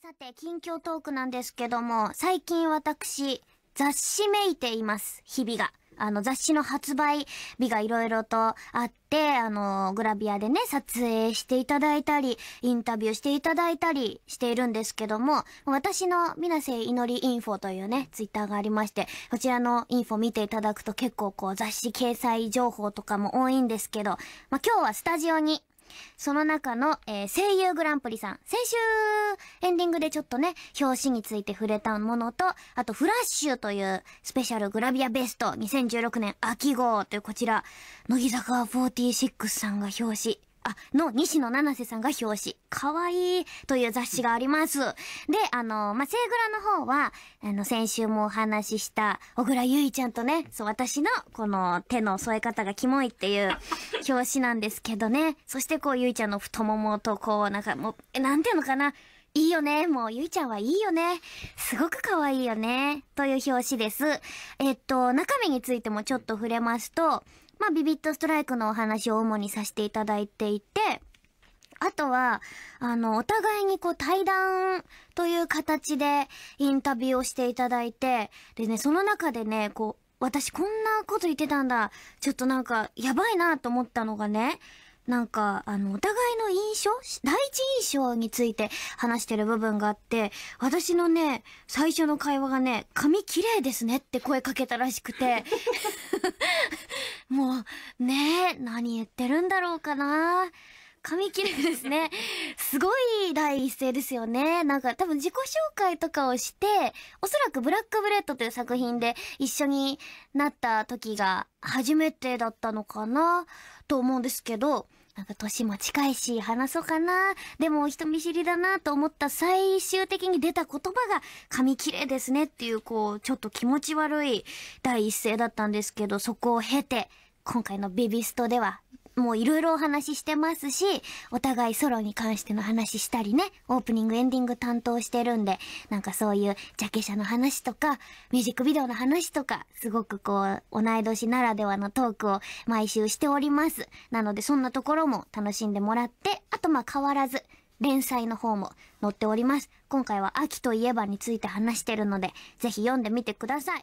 さて、近況トークなんですけども、最近私、雑誌めいています、日々が。あの、雑誌の発売日がいろいろとあって、あの、グラビアでね、撮影していただいたり、インタビューしていただいたりしているんですけども、私の水瀬のりインフォというね、ツイッターがありまして、こちらのインフォ見ていただくと結構こう、雑誌掲載情報とかも多いんですけど、まあ、今日はスタジオにその中の、えー、声優グランプリさん。先週、エンディングでちょっとね、表紙について触れたものと、あと、フラッシュというスペシャルグラビアベスト2016年秋号というこちら、乃木坂46さんが表紙。あ、の西野七瀬さんが表紙、かわいいという雑誌があります。で、あの、まあ、セーグラの方は、あの、先週もお話しした、小倉優衣ちゃんとね、そう、私の、この、手の添え方がキモいっていう、表紙なんですけどね。そして、こう、優衣ちゃんの太ももと、こう、なんか、もう、なんていうのかな、いいよね、もうゆいちゃんはいいよね、すごく可愛いよね、という表紙です。えっと、中身についてもちょっと触れますと、まあ、ビビットストライクのお話を主にさせていただいていて、あとは、あの、お互いにこう対談という形でインタビューをしていただいて、でね、その中でね、こう、私こんなこと言ってたんだ、ちょっとなんかやばいなと思ったのがね、なんか、あの、お互いの印象第一印象について話してる部分があって、私のね、最初の会話がね、髪綺麗ですねって声かけたらしくて、もう、ねえ、何言ってるんだろうかな。髪綺麗ですね。すごい第一声ですよね。なんか多分自己紹介とかをして、おそらくブラックブレッドという作品で一緒になった時が初めてだったのかなと思うんですけど、なんか年も近いし、話そうかな。でも人見知りだなと思った最終的に出た言葉が、髪綺麗ですねっていう、こう、ちょっと気持ち悪い第一声だったんですけど、そこを経て、今回のビビストではもういろいろお話ししてますし、お互いソロに関しての話したりね、オープニングエンディング担当してるんで、なんかそういうジャケ写の話とか、ミュージックビデオの話とか、すごくこう、同い年ならではのトークを毎週しております。なのでそんなところも楽しんでもらって、あとまあ変わらず、連載の方も載っております。今回は秋といえばについて話してるので、ぜひ読んでみてください。